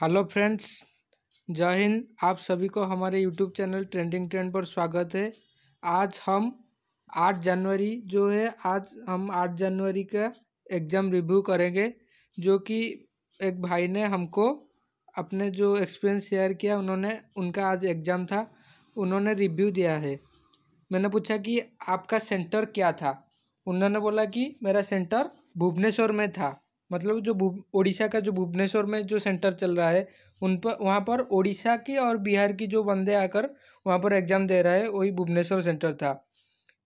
hello friends जय हिंद आप सभी को हमारे यूट्यूब चैनल ट्रेंडिंग ट्रेंड पर स्वागत है आज हम 8 जनवरी जो है आज हम 8 जनवरी का एग्ज़ाम रिव्यू करेंगे जो कि एक भाई ने हमको अपने जो एक्सपीरियंस शेयर किया उन्होंने उनका आज एग्ज़ाम था उन्होंने रिव्यू दिया है मैंने पूछा कि आपका सेंटर क्या था उन्होंने बोला कि मेरा सेंटर भुवनेश्वर में था मतलब जो उड़ीसा का जो भुवनेश्वर में जो सेंटर चल रहा है उन पर वहाँ पर उड़ीसा की और बिहार की जो बंदे आकर वहाँ पर एग्ज़ाम दे रहे हैं वही भुवनेश्वर सेंटर था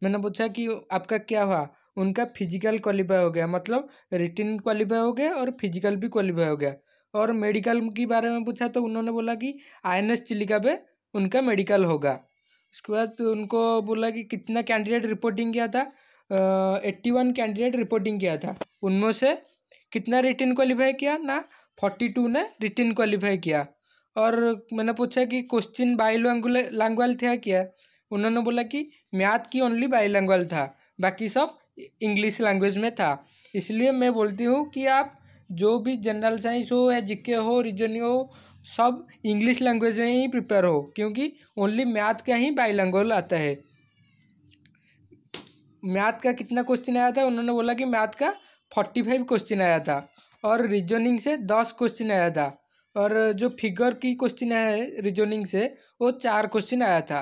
मैंने पूछा कि आपका क्या हुआ उनका फिजिकल क्वालिफाई हो गया मतलब रिटर्न क्वालिफाई हो गया और फिजिकल भी क्वालिफाई हो गया और मेडिकल के बारे में पूछा तो उन्होंने बोला कि आई एन एस चिलिका पे उनका मेडिकल होगा उसके बाद तो उनको बोला कि कितना कैंडिडेट रिपोर्टिंग किया था एट्टी वन कैंडिडेट रिपोर्टिंग किया था उनमें से कितना रिटिन क्वालिफाई किया ना फोर्टी टू ने रिटिन क्वालिफाई किया और मैंने पूछा कि क्वेश्चन बाई लैंग्वेज था क्या उन्होंने बोला कि मैथ की ओनली बाई लैंग्वेज था बाकी सब इंग्लिश लैंग्वेज में था इसलिए मैं बोलती हूँ कि आप जो भी जनरल साइंस हो या जिके हो रीजन हो सब इंग्लिश लैंग्वेज में ही प्रिपेयर हो क्योंकि ओनली मैथ का ही बाई लैंग्वेल आता है मैथ का कितना क्वेश्चन आया था उन्होंने बोला कि मैथ का फोर्टी फाइव क्वेश्चन आया था और रीजनिंग से दस क्वेश्चन आया था और जो फिगर की क्वेश्चन है रीजनिंग से वो चार क्वेश्चन आया था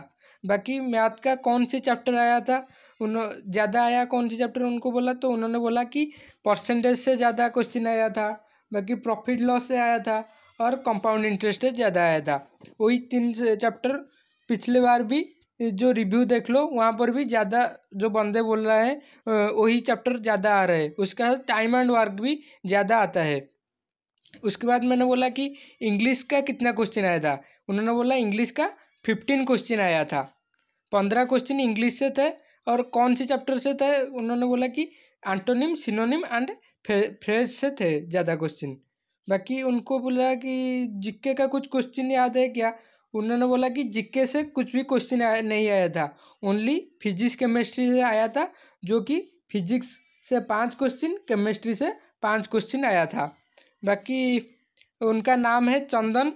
बाकी मैथ का कौन से चैप्टर आया था उन ज़्यादा आया कौन से चैप्टर उनको बोला तो उन्होंने बोला कि परसेंटेज से ज़्यादा क्वेश्चन आया था बाकी प्रॉफिट लॉस से आया था और कंपाउंड इंटरेस्ट ज़्यादा आया था वही तीन चैप्टर पिछले बार भी जो रिव्यू देख लो वहाँ पर भी ज़्यादा जो बंदे बोल रहे हैं वही चैप्टर ज़्यादा आ रहे हैं उसका टाइम एंड वर्क भी ज़्यादा आता है उसके बाद मैंने बोला कि इंग्लिश का कितना क्वेश्चन आया था उन्होंने बोला इंग्लिश का फिफ्टीन क्वेश्चन आया था पंद्रह क्वेश्चन इंग्लिश से थे और कौन से चैप्टर से थे उन्होंने बोला कि एंटोनिम सिनोनिम एंड फ्रेज से थे ज़्यादा क्वेश्चन बाकी उनको बोला कि जिक्के का कुछ क्वेश्चन याद है क्या उन्होंने बोला कि जिक्के से कुछ भी क्वेश्चन नहीं आया था ओनली फिजिक्स केमिस्ट्री से आया था जो कि फिजिक्स से पांच क्वेश्चन केमिस्ट्री से पांच क्वेश्चन आया था बाकी उनका नाम है चंदन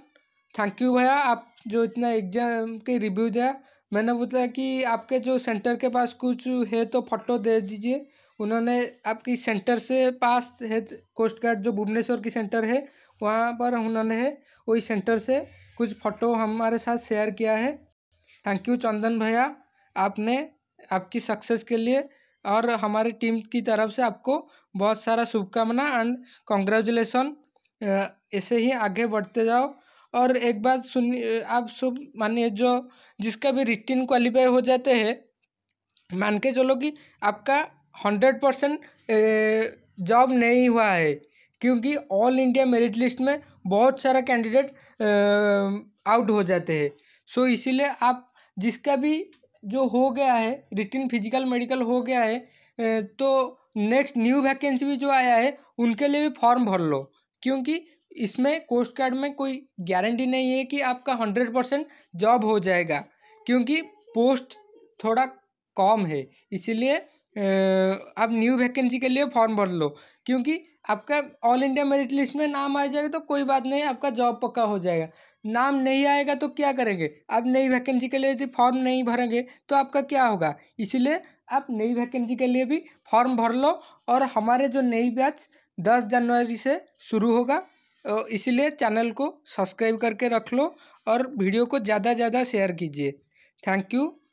थैंक यू भैया आप जो इतना एग्जाम के रिव्यू दिया मैंने बोला कि आपके जो सेंटर के पास कुछ है तो फोटो दे दीजिए उन्होंने आपकी सेंटर से पास है कोस्ट गार्ड जो भुवनेश्वर की सेंटर है वहाँ पर उन्होंने है वही सेंटर से कुछ फ़ोटो हमारे साथ शेयर किया है थैंक यू चंदन भैया आपने आपकी सक्सेस के लिए और हमारी टीम की तरफ से आपको बहुत सारा शुभकामना एंड कॉन्ग्रेचुलेसन ऐसे ही आगे बढ़ते जाओ और एक बात सुनिए आप सब मानिए जो जिसका भी रिटिन क्वालिफाई हो जाते हैं मान के चलो कि आपका हंड्रेड परसेंट जॉब नहीं हुआ है क्योंकि ऑल इंडिया मेरिट लिस्ट में बहुत सारा कैंडिडेट आउट हो जाते हैं सो so, इसीलिए आप जिसका भी जो हो गया है रिटिन फिजिकल मेडिकल हो गया है तो नेक्स्ट न्यू वैकेंसी भी जो आया है उनके लिए भी फॉर्म भर लो क्योंकि इसमें कोस्ट गार्ड में कोई गारंटी नहीं है कि आपका हंड्रेड परसेंट जॉब हो जाएगा क्योंकि पोस्ट थोड़ा कम है इसीलिए आप न्यू वैकेंसी के लिए फॉर्म भर लो क्योंकि आपका ऑल इंडिया मेरिट लिस्ट में नाम आ जाएगा तो कोई बात नहीं आपका जॉब पक्का हो जाएगा नाम नहीं आएगा तो क्या करेंगे आप नई वैकेंसी के लिए यदि फॉर्म नहीं भरेंगे तो आपका क्या होगा इसीलिए आप नई वैकेंसी के लिए भी फॉर्म भर लो और हमारे जो नई बैच दस जनवरी से शुरू होगा इसलिए चैनल को सब्सक्राइब करके रख लो और वीडियो को ज़्यादा ज़्यादा शेयर कीजिए थैंक यू